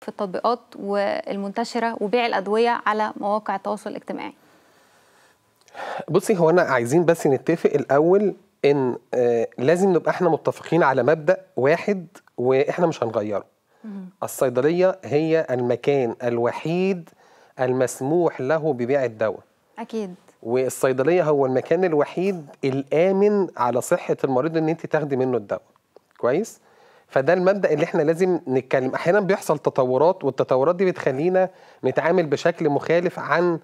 في التطبيقات والمنتشرة وبيع الأدوية على مواقع التواصل الاجتماعي بصي هو أنا عايزين بس نتفق الأول إن آه، لازم نبقى إحنا متفقين على مبدأ واحد وإحنا مش هنغيره الصيدلية هي المكان الوحيد المسموح له ببيع الدواء أكيد والصيدلية هو المكان الوحيد الآمن على صحة المريض إن أنت تاخدي منه الدواء كويس؟ فده المبدا اللي احنا لازم نتكلم احيانا بيحصل تطورات والتطورات دي بتخلينا نتعامل بشكل مخالف عن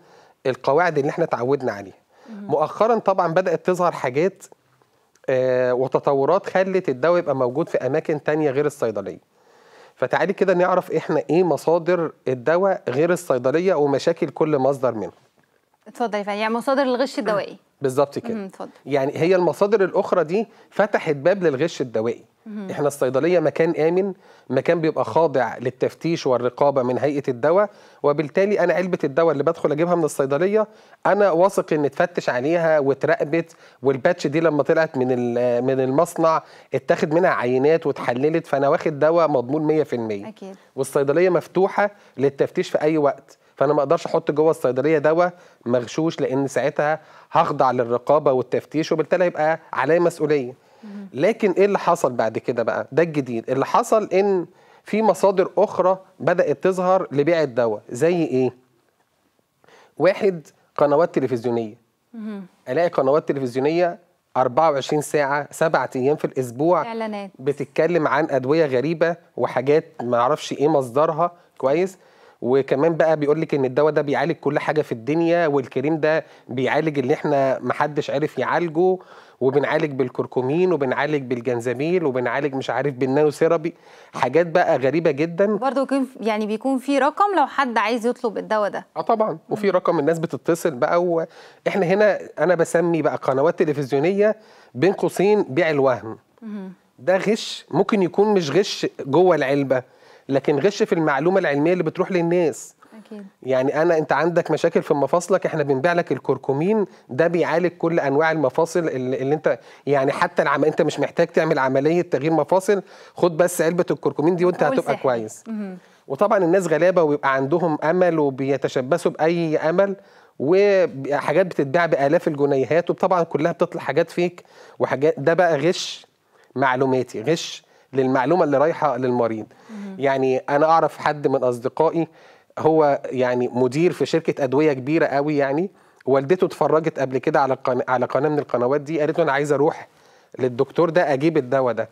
القواعد اللي احنا تعودنا عليها مؤخرا طبعا بدات تظهر حاجات آه، وتطورات خلت الدواء يبقى موجود في اماكن تانية غير الصيدليه فتعالي كده نعرف احنا ايه مصادر الدواء غير الصيدليه ومشاكل كل مصدر منه اتفضلي يعني مصادر الغش الدوائي بالظبط كده يعني هي المصادر الاخرى دي فتحت باب للغش الدوائي احنا الصيدليه مكان امن مكان بيبقى خاضع للتفتيش والرقابه من هيئه الدواء وبالتالي انا علبه الدواء اللي بدخل اجيبها من الصيدليه انا واثق ان اتفتش عليها واتراقبت والباتش دي لما طلعت من من المصنع اتاخد منها عينات واتحللت فانا واخد دواء مضمون 100% اكيد والصيدليه مفتوحه للتفتيش في اي وقت فانا ما اقدرش احط جوه الصيدليه دواء مغشوش لان ساعتها هخضع للرقابه والتفتيش وبالتالي هيبقى عليا مسؤوليه لكن ايه اللي حصل بعد كده بقى ده الجديد اللي حصل ان في مصادر اخرى بدات تظهر لبيع الدواء زي ايه واحد قنوات تلفزيونيه الاقي قنوات تلفزيونيه 24 ساعة سبعة أيام في الأسبوع إعلانات بتتكلم عن أدوية غريبة وحاجات ما أعرفش إيه مصدرها كويس وكمان بقى بيقول لك ان الدواء ده بيعالج كل حاجه في الدنيا والكريم ده بيعالج اللي احنا محدش عارف يعالجه وبنعالج بالكركمين وبنعالج بالجنزبيل وبنعالج مش عارف بالنانو سيرابي حاجات بقى غريبه جدا برضه يعني بيكون في رقم لو حد عايز يطلب الدواء ده اه طبعا وفي رقم الناس بتتصل بقى واحنا هنا انا بسمي بقى قنوات تلفزيونيه بين قوسين بيع الوهم ده غش ممكن يكون مش غش جوه العلبه لكن غش في المعلومه العلميه اللي بتروح للناس أكيد. يعني انا انت عندك مشاكل في مفاصلك احنا بنبيع لك الكركمين ده بيعالج كل انواع المفاصل اللي, اللي انت يعني حتى العم... انت مش محتاج تعمل عمليه تغيير مفاصل خد بس علبه الكركمين دي وانت هتبقى سحر. كويس وطبعا الناس غلابه ويبقى عندهم امل وبيتشبثوا باي امل وحاجات بتتباع بالاف الجنيهات وطبعا كلها بتطلع حاجات فيك وحاجات ده بقى غش معلوماتي غش للمعلومه اللي رايحه للمريض يعني انا اعرف حد من اصدقائي هو يعني مدير في شركه ادويه كبيره قوي يعني والدته اتفرجت قبل كده على قناة على قناه من القنوات دي قالت له انا عايز اروح للدكتور ده اجيب الدواء ده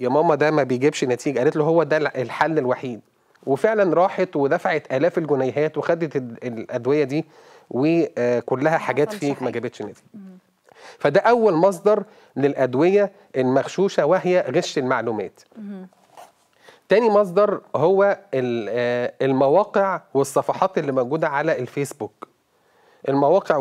يا ماما ده ما بيجيبش نتيجه قالت له هو ده الحل الوحيد وفعلا راحت ودفعت الاف الجنيهات وخدت الادويه دي وكلها حاجات فيه ما جابتش نتيجه فده أول مصدر للأدوية المغشوشة وهي غش المعلومات تاني مصدر هو آه، المواقع والصفحات اللي موجودة على الفيسبوك المواقع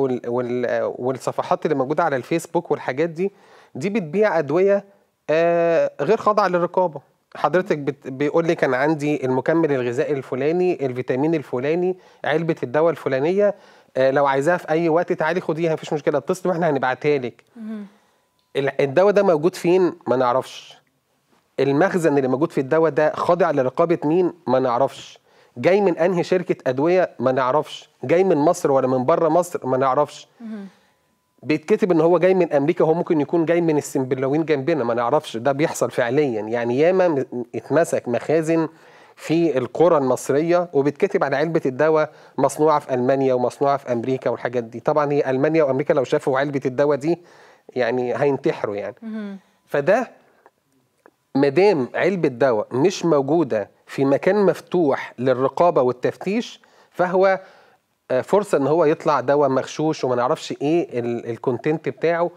والصفحات اللي موجودة على الفيسبوك والحاجات دي دي بتبيع أدوية آه، غير خاضعة للرقابة حضرتك بيقول لي كان عندي المكمل الغذائي الفلاني الفيتامين الفلاني علبة الدواء الفلانية آه، لو عايزاها في اي وقت تعالي خديها مفيش مشكله اتصلي واحنا هنبعتها لك الدواء ده موجود فين ما نعرفش المخزن اللي موجود في الدواء ده خاضع لرقابه مين ما نعرفش جاي من انهي شركه ادويه ما نعرفش جاي من مصر ولا من بره مصر ما نعرفش بيتكتب ان هو جاي من امريكا هو ممكن يكون جاي من السمبلاوين جنبنا ما نعرفش ده بيحصل فعليا يعني ياما اتمسك مخازن في القرى المصريه وبتكتب على علبه الدواء مصنوعه في المانيا ومصنوعه في امريكا والحاجات دي طبعا هي المانيا وامريكا لو شافوا علبه الدواء دي يعني هينتحروا يعني فده ما دام علبه دواء مش موجوده في مكان مفتوح للرقابه والتفتيش فهو آه، فرصه ان هو يطلع دواء مغشوش وما نعرفش ايه الكونتنت بتاعه